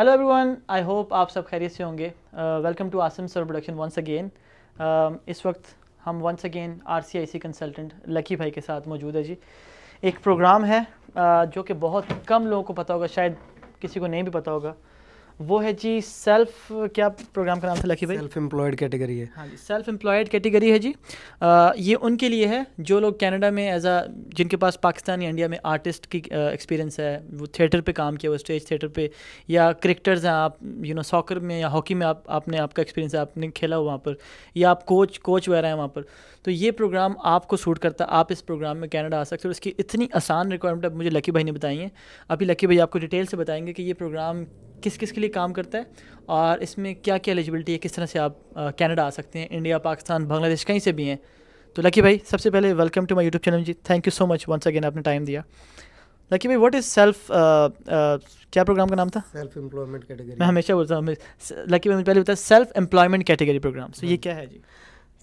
Hello everyone I hope आप सब खैरियत से होंगे welcome to awesome sir production once again इस वक्त हम once again RCIC consultant Lucky भाई के साथ मौजूद है जी एक प्रोग्राम है uh, जो कि बहुत कम लोगों को पता होगा शायद किसी को नहीं भी पता होगा वो है जी सेल्फ क्या प्रोग्राम का नाम था लखी भाई सेल्फ एम्प्लॉयड कैटेगरी है हाँ जी सेल्फ एम्प्लॉयड कैटेगरी है जी आ, ये उनके लिए है जो लोग कनाडा में एज अ जिनके पास पाकिस्तान या इंडिया में आर्टिस्ट की एक्सपीरियंस है वो थिएटर पे काम किया वो स्टेज थिएटर पे या क्रिकेटर्स हैं आप यू नो सॉकर में या हॉकी में आप आपने आपका एक्सपीरियंस है आपने खेला हो वहाँ पर या आप कोच कोच वगैरह हैं वहाँ पर तो ये प्रोग्राम आपको सूट करता है आप इस प्रोग्राम में कैनेडा आ सकते हो इसकी इतनी आसान रिक्वायरमेंट अब मुझे लकी भाई ने बताई है अभी लकी भाई आपको डिटेल से बताएंगे कि ये प्रोग्राम किस किस के लिए काम करता है और इसमें क्या क्या एलिजिबिलिटी है किस तरह से आप कैनेडा आ सकते हैं इंडिया पाकिस्तान बांग्लादेश कहीं से भी हैं तो लकी भाई सबसे पहले welcome to my YouTube channel जी thank you so much once again आपने टाइम दिया लकी भाई व्हाट इज़ सेल्फ क्या प्रोग्राम का नाम था सेल्फ एम्प्लॉयमेंट कैटेगरी मैं हमेशा बोलता हूँ लकी भाई मुझे पहले बताया self employment category programme so ये हाँ। क्या है जी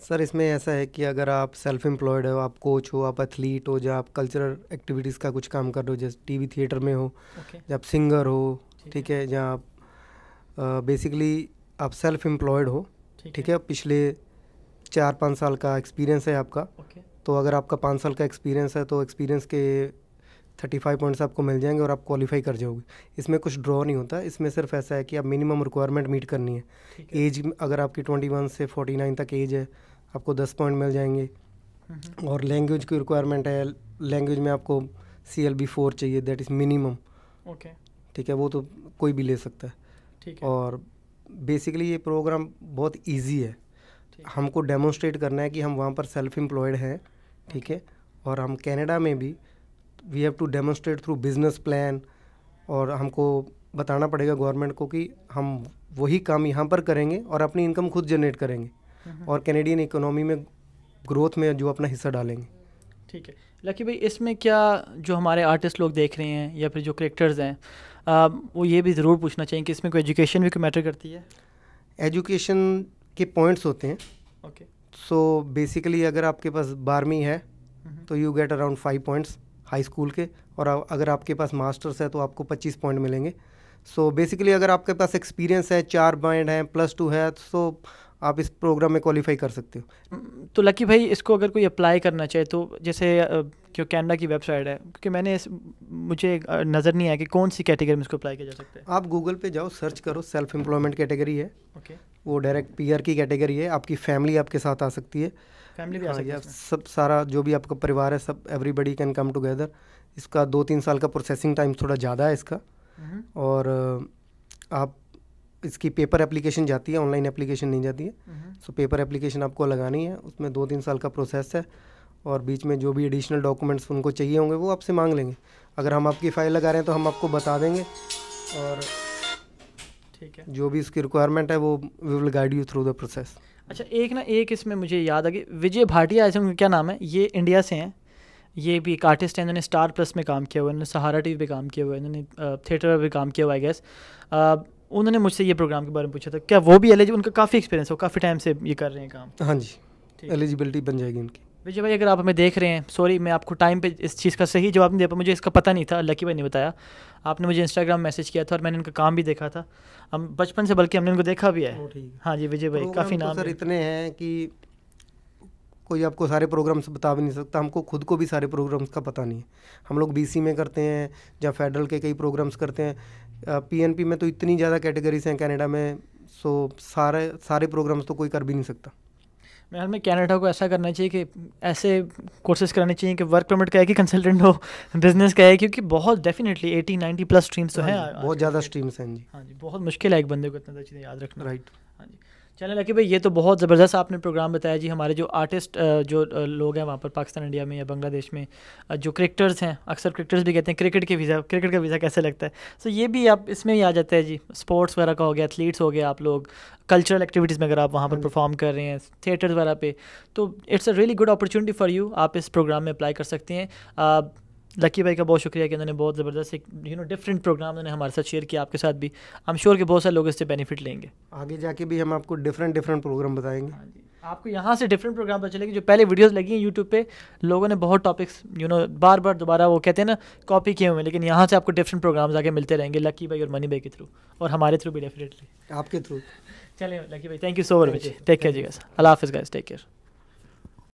सर इसमें ऐसा है कि अगर आप सेल्फ एम्प्लॉयड हो आप कोच हो आप एथलीट हो या आप कल्चरल एक्टिविटीज़ का कुछ काम कर रहे हो जैसे टीवी थिएटर में हो okay. या आप सिंगर हो ठीक है जहाँ आप बेसिकली आप सेल्फ एम्प्लॉयड हो ठीक है पिछले चार पाँच साल का एक्सपीरियंस है आपका तो अगर आपका पाँच साल का एक्सपीरियंस है तो एक्सपीरियंस के थर्टी फाइव पॉइंट्स आपको मिल जाएंगे और आप क्वालिफाई कर जाओगे इसमें कुछ ड्रॉ नहीं होता इसमें सिर्फ ऐसा है कि आप मिनिमम रिक्वायरमेंट मीट करनी है एज अगर आपकी ट्वेंटी वन से फोर्टी नाइन तक एज है आपको दस पॉइंट मिल जाएंगे और लैंग्वेज की रिक्वायरमेंट है लैंग्वेज में आपको सी एल बी फोर चाहिए दैट इज़ मिनिमम ओके ठीक है वो तो कोई भी ले सकता है ठीक है और बेसिकली ये प्रोग्राम बहुत इजी है हमको डेमोन्स्ट्रेट करना है कि हम वहाँ पर सेल्फ एम्प्लॉयड हैं ठीक है और हम कनाडा में भी we have to demonstrate through business plan और हमको बताना पड़ेगा गवर्नमेंट को कि हम वही काम यहाँ पर करेंगे और अपनी इनकम खुद जनरेट करेंगे हम्म, हम्म। और कैनेडियन इकोनॉमी में ग्रोथ में जो अपना हिस्सा डालेंगे ठीक है लकी भाई इसमें क्या जो हमारे आर्टिस्ट लोग देख रहे हैं या फिर जो करेक्टर्स हैं वो ये भी ज़रूर पूछना चाहिए कि इसमें कोई एजुकेशन भी क्यों मैटर करती है एजुकेशन के पॉइंट्स होते हैं ओके सो बेसिकली अगर आपके पास बारहवीं है हम्म। तो you get around five points high school के और अगर आपके पास मास्टर्स है तो आपको पच्चीस पॉइंट मिलेंगे सो so बेसिकली अगर आपके पास एक्सपीरियंस है चार पॉइंट हैं प्लस टू है सो तो so आप इस प्रोग्राम में क्वालिफाई कर सकते हो तो लकी भाई इसको अगर कोई अप्लाई करना चाहे तो जैसे जो कैनडा की वेबसाइट है क्योंकि मैंने इस मुझे नज़र नहीं आया कि कौन सी कैटेगरी में इसको अप्लाई किया जा सकता है आप गूगल पे जाओ सर्च करो सेल्फ एम्प्लॉयमेंट कैटेगरी है ओके okay. वो डायरेक्ट पी की कैटेगरी है आपकी फैमिली आपके साथ आ सकती है फैमिली भी आ हाँ, सकती है सब सारा जो भी आपका परिवार है सब एवरीबडी कैन कम टुगेदर इसका दो तीन साल का प्रोसेसिंग टाइम थोड़ा ज़्यादा है इसका हम्म। और आप इसकी पेपर एप्लीकेशन जाती है ऑनलाइन एप्लीकेशन नहीं जाती है सो पेपर एप्लीकेशन आपको लगानी है उसमें दो तीन साल का प्रोसेस है और बीच में जो भी एडिशनल डॉक्यूमेंट्स उनको चाहिए होंगे वो आपसे मांग लेंगे अगर हम आपकी फ़ाइल लगा रहे हैं तो हम आपको बता देंगे और ठीक है जो भी इसकी रिक्वायरमेंट है वो we will guide you through the process अच्छा एक ना एक इसमें मुझे याद आ गई विजय भाटिया ऐसे उनका क्या नाम है ये इंडिया से हैं ये भी एक आर्टिस्ट हैं इन्होंने स्टार प्लस में काम किया हुआ है इन्होंने सहारा टी पर काम किया हुआ है इन्होंने थिएटर में भी काम किया हुआ आई गेस उन्होंने मुझसे ये प्रोग्राम के बारे में पूछा था क्या वो भी एलिजिबल उनका काफ़ी एक्सपीरियंस हो काफ़ी टाइम से ये कर रहे हैं काम हाँ जी एलिजिबिलिटी बन जाएगी उनकी विजय भाई अगर आप हमें देख रहे हैं सॉरी मैं आपको टाइम पे इस चीज़ का सही जवाब नहीं दे पा मुझे इसका पता नहीं था लकी भाई ने बताया आपने मुझे इंस्टाग्राम मैसेज किया था और मैंने इनका काम भी देखा था हम बचपन से बल्कि हमने इनको देखा भी है हाँ जी विजय भाई काफ़ी तो नाम सर इतने हैं कि कोई आपको सारे प्रोग्राम्स बता भी नहीं सकता हमको खुद को भी सारे प्रोग्राम्स का पता नहीं है हम लोग बीसी में करते हैं या फेडरल के कई प्रोग्राम्स करते हैं पीएनपी में तो इतनी ज़्यादा कैटेगरीज हैं कनाडा में सो सारे सारे प्रोग्राम्स तो कोई कर भी नहीं सकता मैं में कैनेडा को ऐसा करना चाहिए कि ऐसे कोर्सेज कराने चाहिए कि वर्क परमिट का है कि कंसल्टेंट हो बिजनेस का है क्योंकि बहुत definitely eighty ninety plus streams तो हैं हाँ बहुत ज़्यादा स्ट्रीम्स हैं जी हाँ जी बहुत मुश्किल है एक बंदे को इतना चीज़ें याद रखना राइट हाँ जी चलें लकी भाई ये तो बहुत ज़बरदस्त आपने प्रोग्राम बताया जी हमारे जो आर्टिस्ट जो लोग हैं वहाँ पर पाकिस्तान इंडिया में या बांग्लादेश में जो क्रिकेटर्स हैं अक्सर क्रिकेटर्स भी कहते हैं क्रिकेट के वीज़ा क्रिकेट का वीज़ा कैसे लगता है सो ये भी आप इसमें ही आ जाता है जी स्पोर्ट्स वगैरह का हो गया एथलीट्स हो गया आप लोग कल्चरल एक्टिविटीज़ में अगर आप वहाँ पर परफॉर्म हाँ कर रहे हैं थिएटर्स वगैरह पे तो it's a really good opportunity for you आप इस प्रोग्राम में अप्लाई कर सकते हैं लकी भाई का बहुत शुक्रिया कि उन्होंने बहुत ज़बरदस्त एक यू नो डिफरेंट प्रोग्राम उन्होंने हमारे साथ शेयर किया आपके साथ भी आई एम श्योर कि बहुत सारे लोग इससे बेनिफिट लेंगे आगे जाके भी हम आपको डिफरेंट डिफरेंट प्रोग्राम बताएंगे हाँ आपको यहाँ से डिफरेंट प्रोग्राम पर चलेगी जो पहले वीडियोस लगी हैं यूट्यूब पे लोगों ने बहुत टॉपिक्स यू नो बार बार दोबारा वो कहते हैं ना कॉपी किए हुए हैं लेकिन यहाँ से आपको डिफरेंट प्रोग्राम्स आगे मिलते रहेंगे लकी भाई और मनी भाई के थ्रू और हमारे थ्रू भी डेफिनेटली आपके थ्रू चलिए लकी भाई thank you so much take care जी गाइस अल्लाह हाफिज़ गाइस टेक केयर